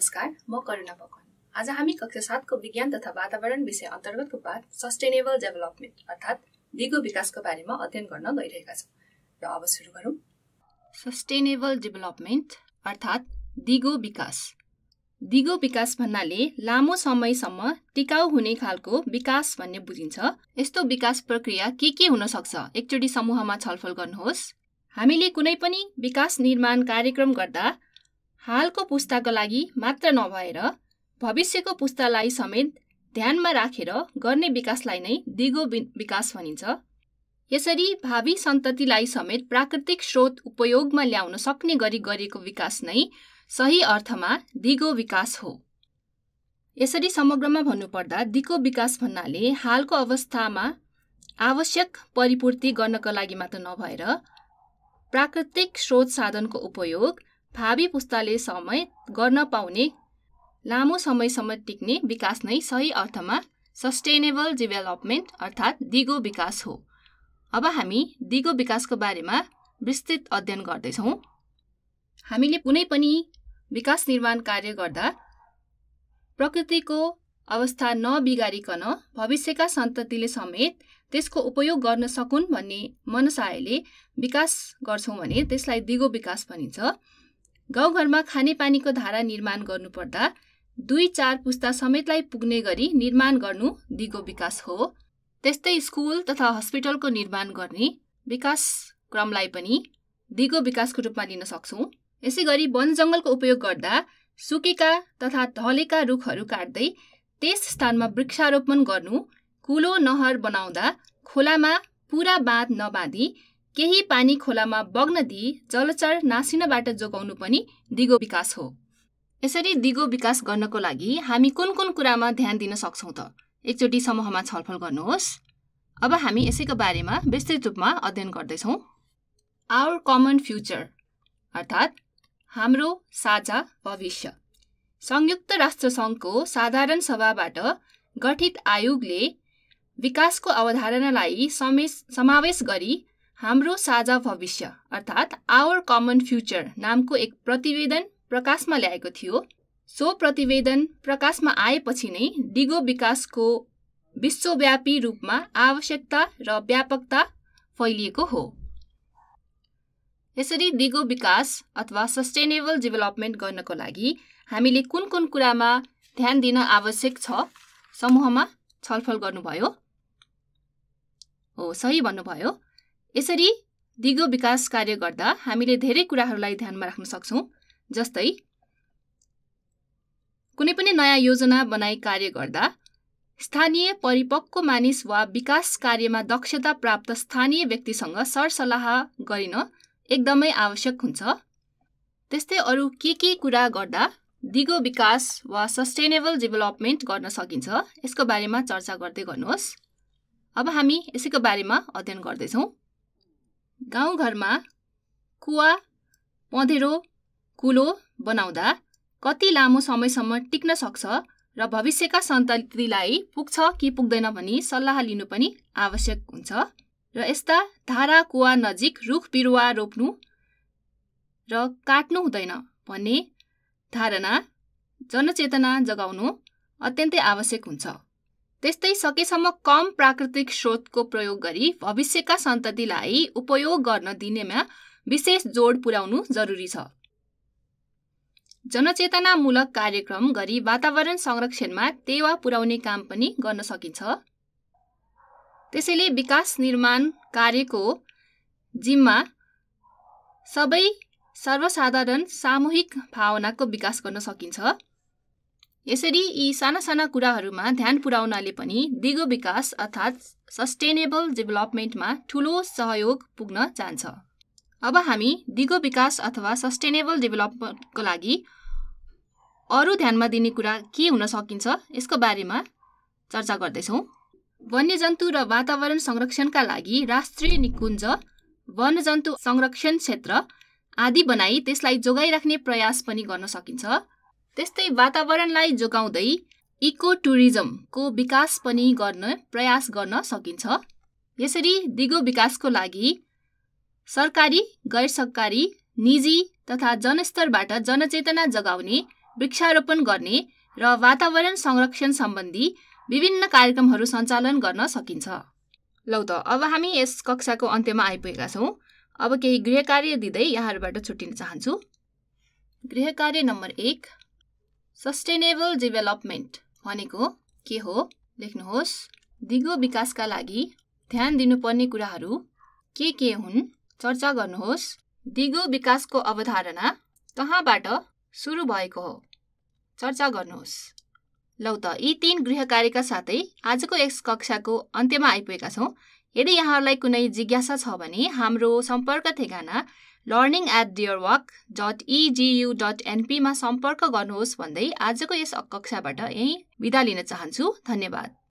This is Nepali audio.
नमस्कार म करुणा बकन आज हामी कक्षा सातको विज्ञान तथा वातावरण विषय अन्तर्गतको पाठ सस्टेनेबल डेभलपमेन्ट अर्थात् दिगो विकासको बारेमा अध्ययन गर्न गइरहेका छौँ र अब सुरु गरौँ सस्टेनेबल डेभलपमेन्ट अर्थात् दिगो विकास दिगो विकास भन्नाले लामो समयसम्म टिकाउ हुने खालको विकास भन्ने बुझिन्छ यस्तो विकास प्रक्रिया के के हुन सक्छ एकचोटि समूहमा छलफल गर्नुहोस् हामीले कुनै पनि विकास निर्माण कार्यक्रम गर्दा हालको पुस्ताको लागि मात्र नभएर भविष्यको पुस्तालाई समेत ध्यानमा राखेर गर्ने विकासलाई नै दिगो विकास भनिन्छ यसरी भावी सन्ततिलाई समेत प्राकृतिक स्रोत उपयोगमा ल्याउन सक्ने गरी गरिएको विकास नै सही अर्थमा दिगो विकास हो यसरी समग्रमा भन्नुपर्दा दिगो विकास भन्नाले हालको अवस्थामा आवश्यक परिपूर्ति गर्नको लागि मात्र नभएर प्राकृतिक स्रोत साधनको उपयोग भावी पुस्ताले समय गर्न पाउने लामो समयसम्म टिक्ने विकास नै सही अर्थमा सस्टेनेबल डेभलपमेन्ट अर्थात् दिगो विकास हो अब हामी दिगो विकासको बारेमा विस्तृत अध्ययन गर्दैछौँ हामीले कुनै पनि विकास निर्माण कार्य गर्दा प्रकृतिको अवस्था नबिगारिकन भविष्यका सन्ततिले समेत त्यसको उपयोग गर्न सकुन् भन्ने मनसायले विकास गर्छौँ भने त्यसलाई दिगो विकास भनिन्छ गाउँघरमा खानेपानीको धारा निर्माण गर्नुपर्दा दुई चार पुस्ता समेतलाई पुग्ने गरी निर्माण गर्नु दिगो विकास हो त्यस्तै स्कुल तथा हस्पिटलको निर्माण गर्ने विकास क्रमलाई पनि दिगो विकासको रूपमा लिन सक्छौँ यसै गरी वन जङ्गलको उपयोग गर्दा सुकेका तथा ढलेका रुखहरू काट्दै त्यस स्थानमा वृक्षारोपण गर्नु कुलो नहर बनाउँदा खोलामा पुरा बाँध नबाँधी केही पानी खोलामा बग्न दिई जलचर नासिनबाट जोगाउनु पनि दिगो विकास हो यसरी दिगो विकास गर्नको लागि हामी कुन कुन कुरामा ध्यान दिन सक्छौँ त एकचोटि समूहमा छलफल गर्नुहोस् अब हामी यसैको बारेमा विस्तृत रूपमा अध्ययन गर्दैछौँ आवर कमन फ्युचर अर्थात् हाम्रो साझा भविष्य संयुक्त राष्ट्रसङ्घको साधारण सभाबाट गठित आयोगले विकासको अवधारणालाई समेस समावेश गरी हाम्रो साझा भविष्य अर्थात् आवर कमन फ्युचर नामको एक प्रतिवेदन प्रकाशमा ल्याएको थियो सो प्रतिवेदन प्रकाशमा आएपछि नै डिगो विकासको विश्वव्यापी रूपमा आवश्यकता र व्यापकता फैलिएको हो यसरी दिगो विकास अथवा सस्टेनेबल डेभलपमेन्ट गर्नको लागि हामीले कुन कुन कुरामा ध्यान दिन आवश्यक छ समूहमा छलफल गर्नुभयो हो सही भन्नुभयो यसरी दिगो विकास कार्य गर्दा हामीले धेरै कुराहरूलाई ध्यानमा राख्न सक्छौँ जस्तै कुनै पनि नयाँ योजना बनाई कार्य गर्दा स्थानीय परिपक्व मानिस वा विकास कार्यमा दक्षता प्राप्त स्थानीय व्यक्तिसँग सरसल्लाह गरिन एकदमै आवश्यक हुन्छ त्यस्तै अरू के के कुरा गर्दा दिगो विकास वा सस्टेनेबल डेभलपमेन्ट गर्न सकिन्छ यसको बारेमा चर्चा गर्दै गर्नुहोस् अब हामी यसैको बारेमा अध्ययन गर्दैछौँ गाउँघरमा कुवा पँधेरो कुलो बनाउँदा कति लामो समयसम्म टिक्न सक्छ र भविष्यका सन्ततिलाई पुग्छ कि पुग्दैन भनी सल्लाह लिनु पनि आवश्यक हुन्छ र यस्ता धारा कुवा नजिक रुख बिरुवा रोप्नु र काट्नु हुँदैन भन्ने धारणा जनचेतना जगाउनु अत्यन्तै आवश्यक हुन्छ त्यस्तै सकेसम्म कम प्राकृतिक स्रोतको प्रयोग गरी भविष्यका सन्ततिलाई उपयोग गर्न दिनेमा विशेष जोड पुर्याउनु जरुरी छ जनचेतनामूलक कार्यक्रम गरी वातावरण संरक्षणमा टेवा पुर्याउने काम पनि गर्न सकिन्छ त्यसैले विकास निर्माण कार्यको जिम्मा सबै सर्वसाधारण सामूहिक भावनाको विकास गर्न सकिन्छ यसरी यी साना साना कुराहरूमा ध्यान पुर्याउनाले पनि दिगो विकास अर्थात् सस्टेनेबल डेभलपमेन्टमा ठुलो सहयोग पुग्न जान्छ अब हामी दिगो विकास अथवा सस्टेनेबल डेभलपमेन्टको लागि अरू ध्यानमा दिने कुरा के हुन सकिन्छ यसको बारेमा चर्चा गर्दैछौँ वन्यजन्तु र वातावरण संरक्षणका लागि राष्ट्रिय निकुञ्ज वनजन्तु संरक्षण क्षेत्र आदि बनाई त्यसलाई जोगाइराख्ने प्रयास पनि गर्न सकिन्छ त्यस्तै वातावरणलाई जोगाउँदै इको टुरिज्मको विकास पनि गर्न प्रयास गर्न सकिन्छ यसरी दिगो विकासको लागि सरकारी गैर सरकारी निजी तथा जनस्तरबाट जनचेतना जगाउने वृक्षारोपण गर्ने र वातावरण संरक्षण सम्बन्धी विभिन्न कार्यक्रमहरू सञ्चालन गर्न सकिन्छ लौ त अब हामी यस कक्षाको अन्त्यमा आइपुगेका छौँ अब केही गृह कार्य दिँदै यहाँहरूबाट छुट्टिन चाहन्छु गृह कार्य नम्बर एक सस्टेनेबल डेभलपमेन्ट भनेको के हो लेख्नुहोस् दिगो विकासका लागि ध्यान दिनुपर्ने कुराहरू के के हुन् चर्चा गर्नुहोस् दिगो विकासको अवधारणा कहाँबाट सुरु भएको हो चर्चा गर्नुहोस् लौ त यी तीन गृह कार्यका साथै आजको यस कक्षाको अन्त्यमा आइपुगेका छौँ यदि यहाँहरूलाई कुनै जिज्ञासा छ भने हाम्रो सम्पर्क ठेगाना learning at dear walk dot edu dot एनपीमा सम्पर्क गर्नुहोस् भन्दै आजको यस कक्षाबाट यहीँ विदा लिन चाहन्छु धन्यवाद